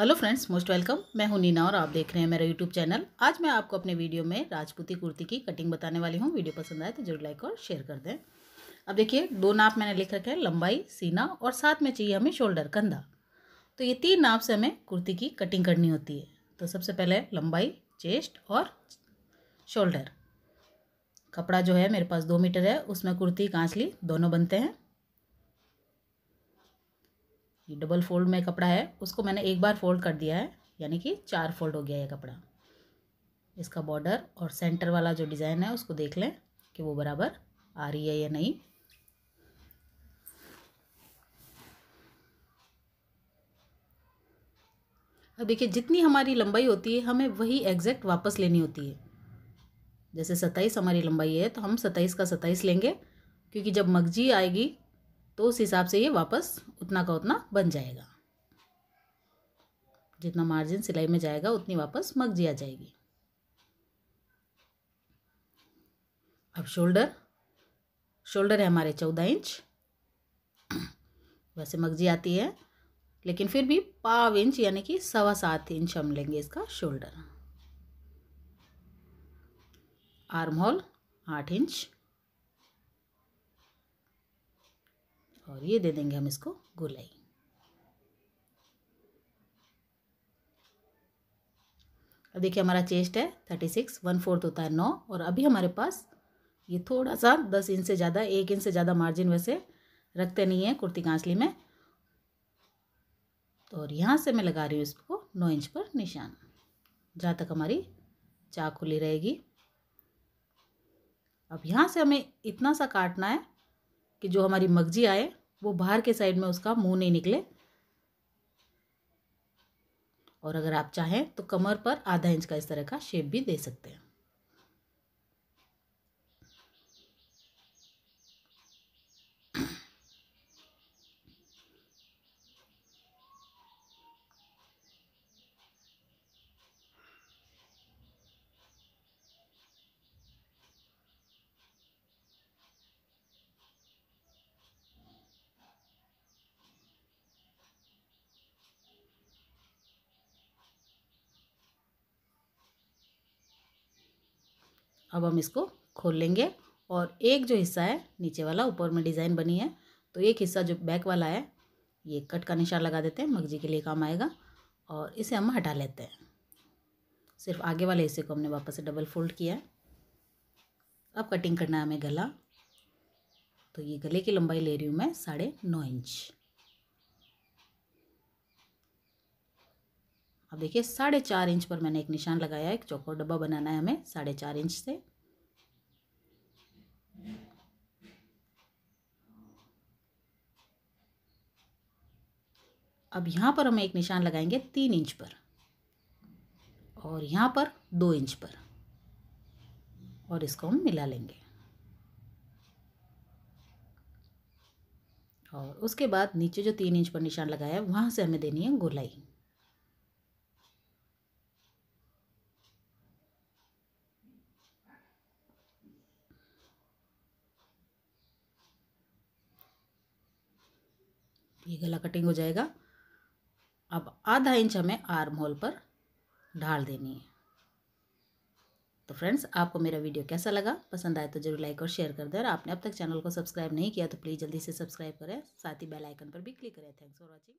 hello friends most welcome मैं हूं नीना और आप देख रहे हैं मेरा यूट्यूब चैनल आज मैं आपको अपने वीडियो में राजपूती कुर्ती की कटिंग बताने वाली हूं वीडियो पसंद आए तो जरूर लाइक और शेयर कर दें अब देखिए दो नाप मैंने लिख रखे हैं लंबाई सीना और साथ में चाहिए हमें शोल्डर कंधा तो ये तीन नाप से हमें कुर्ती की कटिंग करनी होती है तो सबसे पहले लंबाई चेस्ट और शोल्डर कपड़ा जो है मेरे पास दो मीटर है उसमें कुर्ती कांचली दोनों बनते हैं ये डबल फोल्ड में कपड़ा है उसको मैंने एक बार फोल्ड कर दिया है यानी कि चार फोल्ड हो गया है कपड़ा इसका बॉर्डर और सेंटर वाला जो डिज़ाइन है उसको देख लें कि वो बराबर आ रही है या नहीं अब देखिए जितनी हमारी लंबाई होती है हमें वही एग्जैक्ट वापस लेनी होती है जैसे सत्ताईस हमारी लंबाई है तो हम सत्ताईस का सत्ताईस लेंगे क्योंकि जब मगजी आएगी तो उस हिसाब से ये वापस उतना का उतना बन जाएगा जितना मार्जिन सिलाई में जाएगा उतनी वापस मगजी आ जाएगी अब शोल्डर शोल्डर है हमारे चौदह इंच वैसे मगजी आती है लेकिन फिर भी पाव इंच यानी कि सवा सात इंच हम लेंगे इसका शोल्डर आर्म होल आठ इंच और ये दे देंगे हम इसको गोलाई अब देखिए हमारा चेस्ट है थर्टी सिक्स वन फोर्थ होता है नौ और अभी हमारे पास ये थोड़ा सा दस इंच से ज़्यादा एक इंच से ज़्यादा मार्जिन वैसे रखते नहीं है कुर्ती कांचली में तो और यहाँ से मैं लगा रही हूँ इसको नौ इंच पर निशान जहाँ तक हमारी चाक खुली रहेगी अब यहाँ से हमें इतना सा काटना है कि जो हमारी मगजी आए वो बाहर के साइड में उसका मुंह नहीं निकले और अगर आप चाहें तो कमर पर आधा इंच का इस तरह का शेप भी दे सकते हैं अब हम इसको खोल लेंगे और एक जो हिस्सा है नीचे वाला ऊपर में डिज़ाइन बनी है तो एक हिस्सा जो बैक वाला है ये कट का निशान लगा देते हैं मगजी के लिए काम आएगा और इसे हम हटा लेते हैं सिर्फ आगे वाले हिस्से को हमने वापस से डबल फोल्ड किया है अब कटिंग करना है हमें गला तो ये गले की लंबाई ले रही हूँ मैं साढ़े नौ इंच अब देखिए साढ़े चार इंच पर मैंने एक निशान लगाया एक चौकोर डब्बा बनाना है हमें साढ़े चार इंच से अब यहाँ पर हम एक निशान लगाएंगे तीन इंच पर और यहाँ पर दो इंच पर और इसको हम मिला लेंगे और उसके बाद नीचे जो तीन इंच पर निशान लगाया है वहाँ से हमें देनी है गोलाई ये गला कटिंग हो जाएगा अब आधा इंच हमें आर्म होल पर ढाल देनी है तो फ्रेंड्स आपको मेरा वीडियो कैसा लगा पसंद आए तो जरूर लाइक और शेयर कर दें और आपने अब तक चैनल को सब्सक्राइब नहीं किया तो प्लीज़ जल्दी से सब्सक्राइब करें साथ ही बेल आइकन पर भी क्लिक करें थैंक्स फॉर वॉचिंग